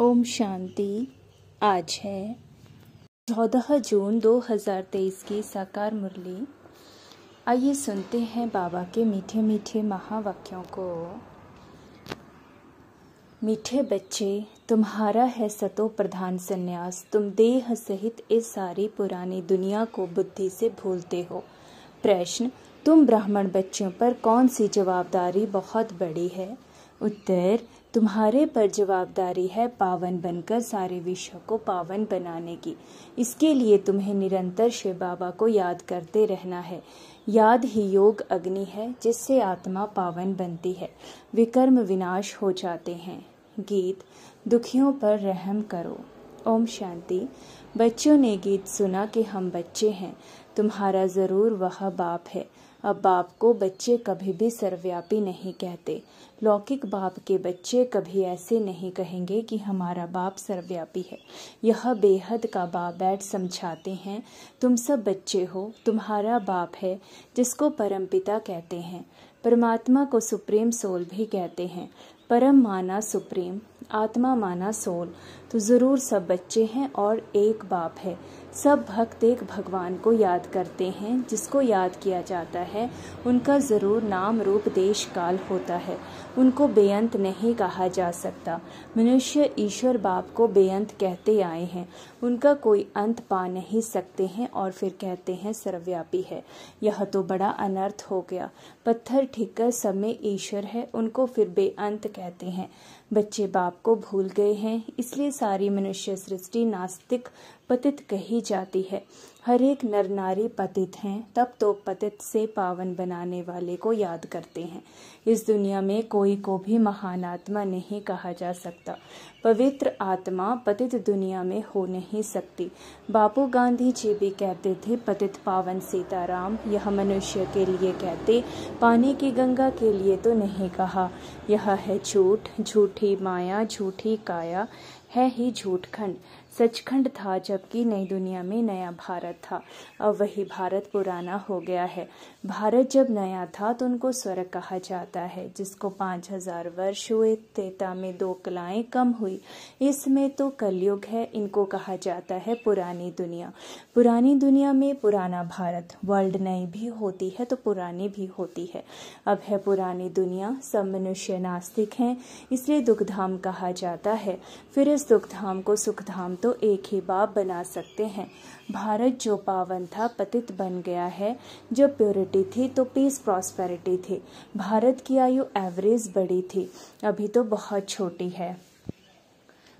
ओम शांति आज है चौदह जून 2023 की साकार मुरली आइए सुनते हैं बाबा के मीठे मीठे महावाक्यों को मीठे बच्चे तुम्हारा है सतो प्रधान संन्यास तुम देह सहित इस सारी पुरानी दुनिया को बुद्धि से भूलते हो प्रश्न तुम ब्राह्मण बच्चों पर कौन सी जवाबदारी बहुत बड़ी है उत्तर तुम्हारे पर जवाबदारी है पावन बनकर सारे विश्व को पावन बनाने की इसके लिए तुम्हें निरंतर शिव बाबा को याद करते रहना है याद ही योग अग्नि है जिससे आत्मा पावन बनती है विकर्म विनाश हो जाते हैं गीत दुखियों पर रहम करो ओम शांति बच्चों ने गीत सुना कि हम बच्चे हैं तुम्हारा ज़रूर वह बाप है अब बाप को बच्चे कभी भी सर्वव्यापी नहीं कहते लौकिक बाप के बच्चे कभी ऐसे नहीं कहेंगे कि हमारा बाप सर्वव्यापी है यह बेहद का बाप बैठ समझाते हैं तुम सब बच्चे हो तुम्हारा बाप है जिसको परमपिता कहते हैं परमात्मा को सुप्रीम सोल भी कहते हैं परम माना सुप्रीम आत्मा माना सोल तो ज़रूर सब बच्चे हैं और एक बाप है सब भक्त एक भगवान को याद करते हैं जिसको याद किया जाता है उनका ज़रूर नाम रूप देश काल होता है उनको बेअंत नहीं कहा जा सकता मनुष्य ईश्वर बाप को बेअंत कहते आए हैं उनका कोई अंत पा नहीं सकते हैं और फिर कहते हैं सर्वव्यापी है यह तो बड़ा अनर्थ हो गया पत्थर ठिककर सब में ईश्वर है उनको फिर बेअंत कहते हैं बच्चे बाप को भूल गए हैं इसलिए सारी मनुष्य सृष्टि नास्तिक पतित कही जाती है हर एक नर नारी पतित हैं तब तो पतित से पावन बनाने वाले को याद करते हैं इस दुनिया में कोई को भी महान आत्मा नहीं कहा जा सकता पवित्र आत्मा पतित दुनिया में हो नहीं सकती बापू गांधी जी भी कहते थे पतित पावन सीताराम यह मनुष्य के लिए कहते पानी की गंगा के लिए तो नहीं कहा यह है झूठ झूठी माया झूठी काया है ही झूठ खंड सचखंड था जबकि नई दुनिया में नया भारत था अब वही भारत पुराना हो गया है भारत जब नया था तो उनको स्वर्ग कहा जाता है जिसको पाँच हजार वर्ष हुए तेता में दो कलाएं कम हुई इसमें तो कलयुग है इनको कहा जाता है पुरानी दुनिया पुरानी दुनिया में पुराना भारत वर्ल्ड नई भी होती है तो पुरानी भी होती है अब है पुरानी दुनिया सब मनुष्य नास्तिक हैं इसलिए दुखधाम कहा जाता है फिर इस दुखधाम को सुखधाम तो एक ही बाप बना सकते हैं भारत जो पावन था पतित बन गया है जो प्योरिटी थी तो पीस प्रॉस्पेरिटी थी भारत की आयु एवरेज बड़ी थी अभी तो बहुत छोटी है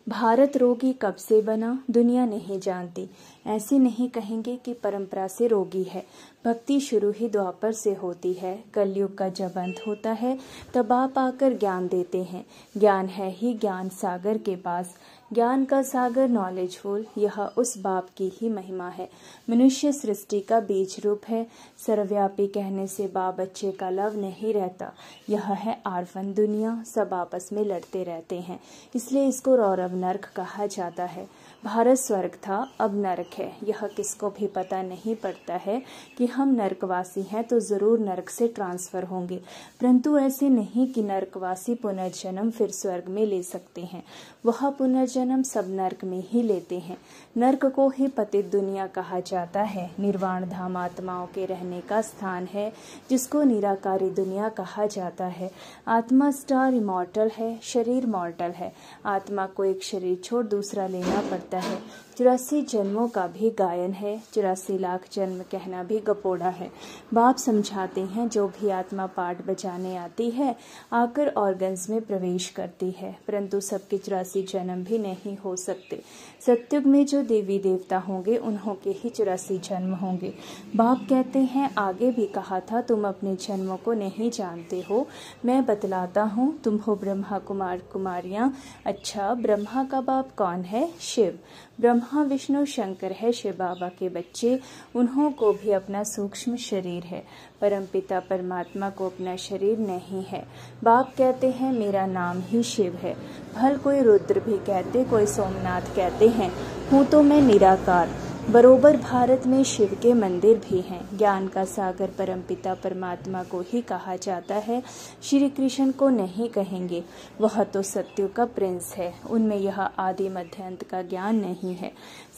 भारत रोगी कब से बना दुनिया नहीं जानती ऐसे नहीं कहेंगे कि परंपरा से रोगी है भक्ति शुरू ही द्वापर से होती है कलयुग का जब अंत होता है तब आप आकर ज्ञान देते हैं ज्ञान है ही ज्ञान सागर के पास ज्ञान का सागर नॉलेजफुल यह उस बाप की ही महिमा है मनुष्य सृष्टि का बीज रूप है सर्वव्यापी कहने से बाप बच्चे का लव नहीं रहता यह है आरफन दुनिया सब आपस में लड़ते रहते हैं इसलिए इसको रौरव नर्क कहा जाता है भारत स्वर्ग था अब नरक है यह किसको भी पता नहीं पड़ता है कि हम नरकवासी हैं तो ज़रूर नरक से ट्रांसफ़र होंगे परंतु ऐसे नहीं कि नरकवासी पुनर्जन्म फिर स्वर्ग में ले सकते हैं वह पुनर्जन्म जन्म सब नर्क में ही लेते हैं नर्क को ही पतित दुनिया कहा जाता है निर्वाण धाम आत्माओं के रहने का स्थान है जिसको निराकारी दुनिया कहा जाता है आत्मा स्टार इमोर्टल है शरीर मॉर्टल है आत्मा को एक शरीर छोड़ दूसरा लेना पड़ता है चौरासी जन्मों का भी गायन है चौरासी लाख जन्म कहना भी गपोड़ा है बाप समझाते हैं जो भी आत्मा पाठ बजाने आती है आकर ऑर्गन्स में प्रवेश करती है परंतु सबके चौरासी जन्म भी नहीं नहीं हो सकते सत्युग में जो देवी देवता होंगे उन्हों के ही चौरासी जन्म होंगे बाप कहते हैं आगे भी कहा था तुम अपने जन्मों को नहीं जानते हो मैं बतलाता हूँ तुम हो ब्रह्मा कुमार कुमारियाँ अच्छा ब्रह्मा का बाप कौन है शिव ब्रह्मा विष्णु शंकर है शिव बाबा के बच्चे उन्हों को भी अपना सूक्ष्म शरीर है परमपिता परमात्मा को अपना शरीर नहीं है बाप कहते हैं मेरा नाम ही शिव है भल कोई रुद्र भी कहते मेरे कोई सोमनाथ कहते हैं हूँ तो मैं निराकार बरोबर भारत में शिव के मंदिर भी हैं ज्ञान का सागर परमपिता परमात्मा को ही कहा जाता है श्री कृष्ण को नहीं कहेंगे वह तो सत्यु का प्रिंस है उनमें यह आदि मध्यंत का ज्ञान नहीं है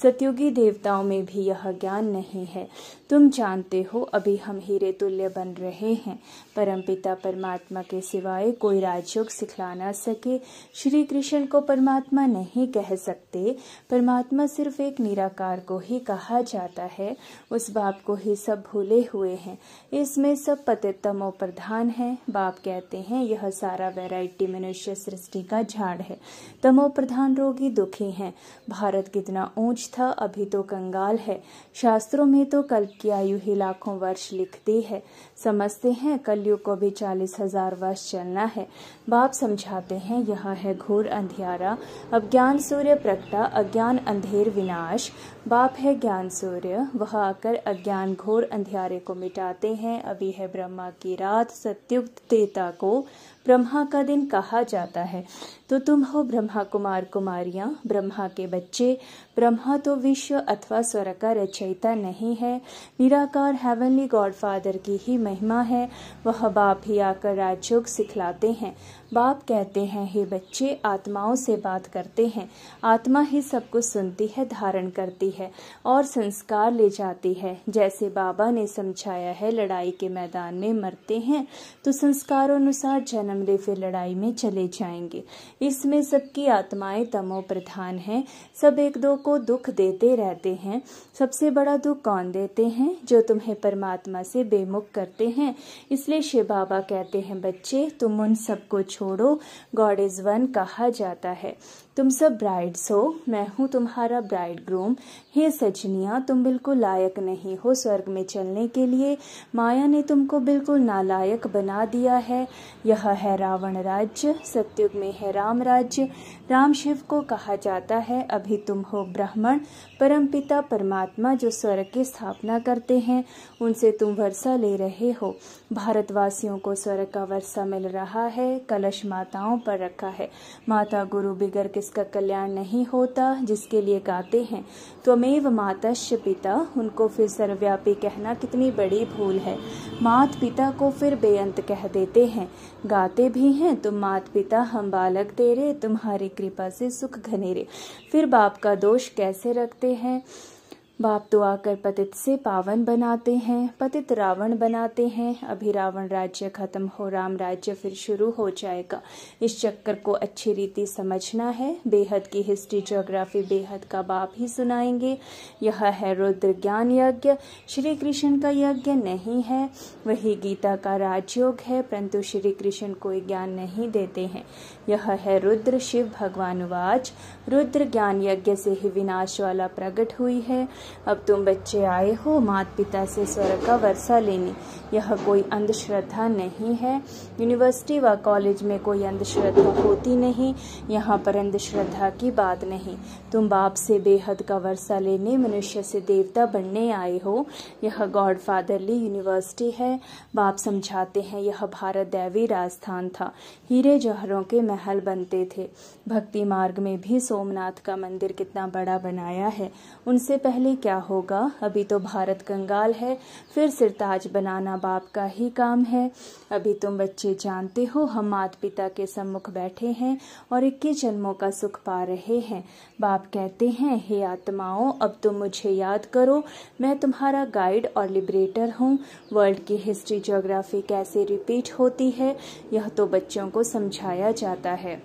सतयुगी देवताओं में भी यह ज्ञान नहीं है तुम जानते हो अभी हम हीरे तुल्य बन रहे हैं परमपिता परमात्मा के सिवाय कोई राजयोग सिखला ना सके श्री कृष्ण को परमात्मा नहीं कह सकते परमात्मा सिर्फ एक निराकार को ही कहा जाता है उस बाप को ही सब भूले हुए हैं इसमें सब पतितमो प्रधान है बाप कहते हैं यह सारा वैरायटी मनुष्य सृष्टि का झाड़ है तमो प्रधान रोगी दुखी हैं भारत कितना ऊंच था अभी तो कंगाल है शास्त्रों में तो कल की आयु ही लाखों वर्ष लिखती है समझते हैं कलयुग को भी चालीस हजार वर्ष चलना है बाप समझाते हैं यहाँ है घोर अंधियारा अब ज्ञान सूर्य प्रकटा अज्ञान अंधेर विनाश बाप है ज्ञान सूर्य वह आकर अज्ञान घोर अंधियारे को मिटाते हैं अभी है ब्रह्मा की रात सत्युक्त देता को ब्रह्मा का दिन कहा जाता है तो तुम हो ब्रह्मा कुमार कुमारियाँ ब्रह्मा के बच्चे ब्रह्मा तो विश्व अथवा स्वर का रचयिता नहीं है निराकार हेवनली फादर की ही महिमा है वह बाप ही आकर राजयोग सिखलाते हैं बाप कहते हैं हे बच्चे आत्माओं से बात करते हैं आत्मा ही सब कुछ सुनती है धारण करती है और संस्कार ले जाती है जैसे बाबा ने समझाया है लड़ाई के मैदान में मरते हैं तो संस्कारों अनुसार जन्म ले फिर लड़ाई में चले जाएंगे इसमें सबकी आत्माएं तमो प्रधान हैं सब एक दो को दुख देते रहते हैं सबसे बड़ा दुख कौन देते हैं जो तुम्हें परमात्मा से बेमुख करते हैं इसलिए शिव बाबा कहते हैं बच्चे तुम उन सबको छोड़ो गॉड इज़ वन कहा जाता है तुम सब ब्राइड्स हो मैं हूँ तुम्हारा ब्राइड ग्रूम हे सचनिया तुम बिल्कुल लायक नहीं हो स्वर्ग में चलने के लिए माया ने तुमको बिल्कुल नालायक बना दिया है यह है रावण राज्य सत्युग में है राम राज्य राम शिव को कहा जाता है अभी तुम हो ब्राह्मण परमपिता परमात्मा जो स्वर्ग की स्थापना करते हैं उनसे तुम वर्षा ले रहे हो भारतवासियों को स्वर्ग का वर्षा मिल रहा है कलश माताओं पर रखा है माता गुरु बिगर के जिसका कल्याण नहीं होता जिसके लिए गाते हैं त्वमेव मातश्य पिता उनको फिर सर्वव्यापी कहना कितनी बड़ी भूल है मात पिता को फिर बेअंत कह देते हैं गाते भी हैं तुम मात पिता हम बालक तेरे तुम्हारी कृपा से सुख घनेरे फिर बाप का दोष कैसे रखते हैं बाप तो आकर पतित से पावन बनाते हैं पतित रावण बनाते हैं अभी रावण राज्य खत्म हो राम राज्य फिर शुरू हो जाएगा इस चक्कर को अच्छी रीति समझना है बेहद की हिस्ट्री ज्योग्राफी बेहद का बाप ही सुनाएंगे यह है रुद्र ज्ञान यज्ञ श्री कृष्ण का यज्ञ नहीं है वही गीता का राजयोग है परंतु श्री कृष्ण कोई ज्ञान नहीं देते हैं यह है रुद्र शिव भगवान वाच रुद्र ज्ञान यज्ञ से ही विनाश वाला प्रकट हुई है अब तुम बच्चे आए हो मात पिता से स्वर्ग का वर्षा लेने यह कोई अंधश्रद्धा नहीं है यूनिवर्सिटी व कॉलेज में कोई अंधश्रद्धा होती नहीं यहाँ पर अंधश्रद्धा की बात नहीं तुम बाप से बेहद का वर्षा लेने मनुष्य से देवता बनने आए हो यह गॉड फादरली यूनिवर्सिटी है बाप समझाते हैं यह भारत दैवी राजस्थान था हीरे जहरों के महल बनते थे भक्ति मार्ग में भी सोमनाथ का मंदिर कितना बड़ा बनाया है उनसे पहले क्या होगा अभी तो भारत कंगाल है फिर सिरताज बनाना बाप का ही काम है अभी तुम बच्चे जानते हो हम माता पिता के सम्मुख बैठे हैं और इक्कीस जन्मों का सुख पा रहे हैं बाप कहते हैं हे आत्माओं अब तुम मुझे याद करो मैं तुम्हारा गाइड और लिबरेटर हूँ वर्ल्ड की हिस्ट्री जोग्राफी कैसे रिपीट होती है यह तो बच्चों को समझाया जाता है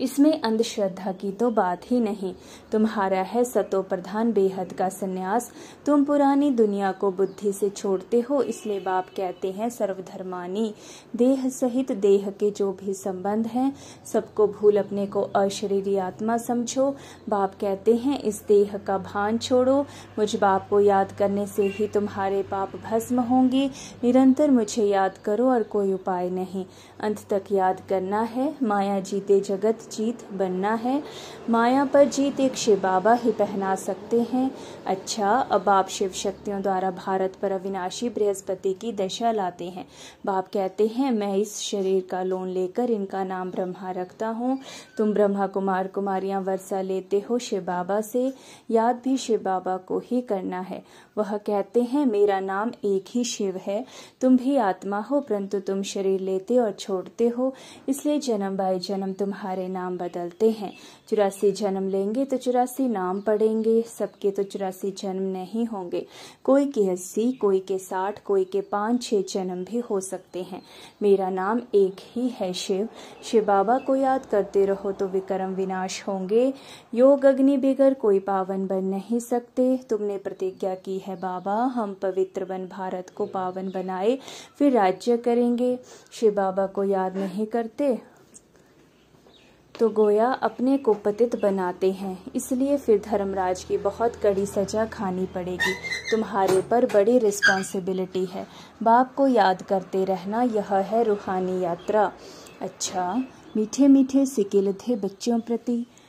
इसमें अंधश्रद्धा की तो बात ही नहीं तुम्हारा है सतो प्रधान बेहद का संन्यास तुम पुरानी दुनिया को बुद्धि से छोड़ते हो इसलिए बाप कहते हैं सर्वधर्मानी देह सहित देह के जो भी संबंध हैं सबको भूल अपने को अशरीरी आत्मा समझो बाप कहते हैं इस देह का भान छोड़ो मुझ बाप को याद करने से ही तुम्हारे पाप भस्म होंगे निरंतर मुझे याद करो और कोई उपाय नहीं अंत तक याद करना है माया जीते जगत जीत बनना है माया पर जीत एक शिव बाबा ही पहना सकते हैं अच्छा अब आप शिव शक्तियों द्वारा भारत पर अविनाशी बृहस्पति की दशा लाते हैं बाप कहते हैं मैं इस शरीर का लोन लेकर इनका नाम ब्रह्मा रखता हूँ तुम ब्रह्मा कुमार कुमारियाँ वर्षा लेते हो शिव बाबा से याद भी शिव बाबा को ही करना है वह कहते हैं मेरा नाम एक ही शिव है तुम भी आत्मा हो परंतु तुम शरीर लेते और छोड़ते हो इसलिए जन्म बाय जन्म तुम्हारे नाम नाम बदलते हैं चौरासी जन्म लेंगे तो चौरासी नाम पढ़ेंगे सबके तो चौरासी जन्म नहीं होंगे कोई के अस्सी कोई के साठ कोई के पाँच छः जन्म भी हो सकते हैं मेरा नाम एक ही है शिव शिव बाबा को याद करते रहो तो विक्रम विनाश होंगे योग अग्नि बिगर कोई पावन बन नहीं सकते तुमने प्रतिज्ञा की है बाबा हम पवित्र बन भारत को पावन बनाए फिर राज्य करेंगे शिव बाबा को याद नहीं करते तो गोया अपने को पतित बनाते हैं इसलिए फिर धर्मराज की बहुत कड़ी सजा खानी पड़ेगी तुम्हारे पर बड़ी रिस्पॉन्सिबिलिटी है बाप को याद करते रहना यह है रूहानी यात्रा अच्छा मीठे मीठे सिकिल थे बच्चों प्रति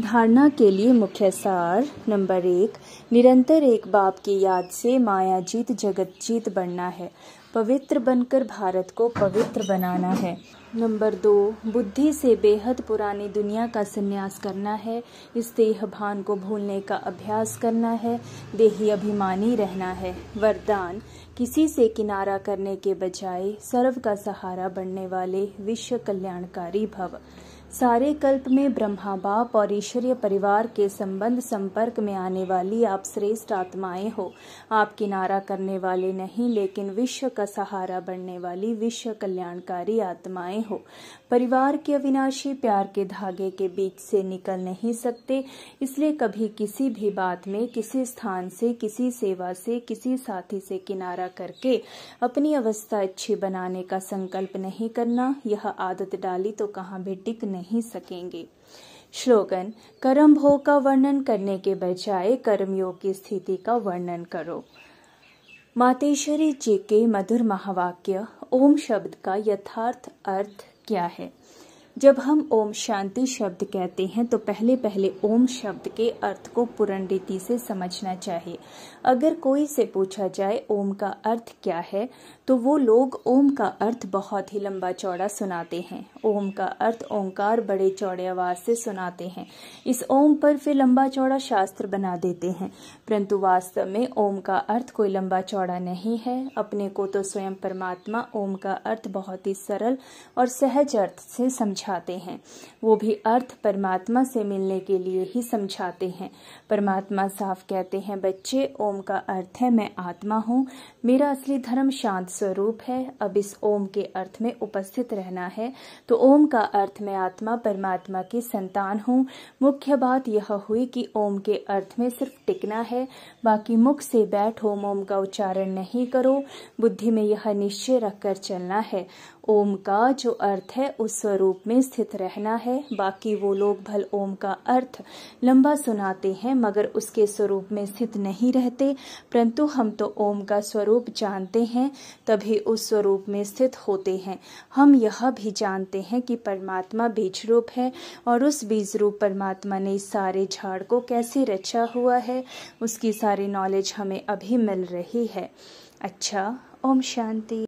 धारणा के लिए मुख्य सार नंबर एक निरंतर एक बाप की याद से माया जीत जगत जीत बनना है पवित्र बनकर भारत को पवित्र बनाना है नंबर दो बुद्धि से बेहद पुरानी दुनिया का संन्यास करना है इस देह भान को भूलने का अभ्यास करना है देही अभिमानी रहना है वरदान किसी से किनारा करने के बजाय सर्व का सहारा बनने वाले विश्व कल्याणकारी भव सारे कल्प में ब्रह्मा बाप और ईश्वरीय परिवार के संबंध संपर्क में आने वाली आप श्रेष्ठ आत्माएं हो आप किनारा करने वाले नहीं लेकिन विश्व का सहारा बनने वाली विश्व कल्याणकारी आत्माएं हो परिवार के अविनाशी प्यार के धागे के बीच से निकल नहीं सकते इसलिए कभी किसी भी बात में किसी स्थान से किसी सेवा से किसी साथी से किनारा करके अपनी अवस्था अच्छी बनाने का संकल्प नहीं करना यह आदत डाली तो कहाँ भी टिक नहीं नहीं सकेंगे श्लोगन कर्म भोग का वर्णन करने के बजाय कर्मयोग की स्थिति का वर्णन करो मातेश्वरी जी के मधुर महावाक्य ओम शब्द का यथार्थ अर्थ क्या है जब हम ओम शांति शब्द कहते हैं तो पहले पहले ओम शब्द के अर्थ को पूर्ण रीति से समझना चाहिए अगर कोई से पूछा जाए ओम का अर्थ क्या है तो वो लोग ओम का अर्थ बहुत ही लंबा चौड़ा सुनाते हैं ओम का अर्थ ओंकार बड़े चौड़े आवाज से सुनाते हैं इस ओम पर फिर लंबा चौड़ा शास्त्र बना देते हैं परंतु वास्तव में ओम का अर्थ कोई लंबा चौड़ा नहीं है अपने को तो स्वयं परमात्मा ओम का अर्थ बहुत ही सरल और सहज अर्थ से समझ समझाते हैं वो भी अर्थ परमात्मा से मिलने के लिए ही समझाते हैं परमात्मा साफ कहते हैं बच्चे ओम का अर्थ है मैं आत्मा हूँ मेरा असली धर्म शांत स्वरूप है अब इस ओम के अर्थ में उपस्थित रहना है तो ओम का अर्थ मैं आत्मा परमात्मा की संतान हूँ मुख्य बात यह हुई कि ओम के अर्थ में सिर्फ टिकना है बाकी मुख से बैठ ओम ओम का उच्चारण नहीं करो बुद्धि में यह निश्चय रखकर चलना है ओम का जो अर्थ है उस स्वरूप में स्थित रहना है बाकी वो लोग भल ओम का अर्थ लंबा सुनाते हैं मगर उसके स्वरूप में स्थित नहीं रहते परंतु हम तो ओम का स्वरूप जानते हैं तभी उस स्वरूप में स्थित होते हैं हम यह भी जानते हैं कि परमात्मा बीज रूप है और उस बीज रूप परमात्मा ने सारे झाड़ को कैसे रचा हुआ है उसकी सारी नॉलेज हमें अभी मिल रही है अच्छा ओम शांति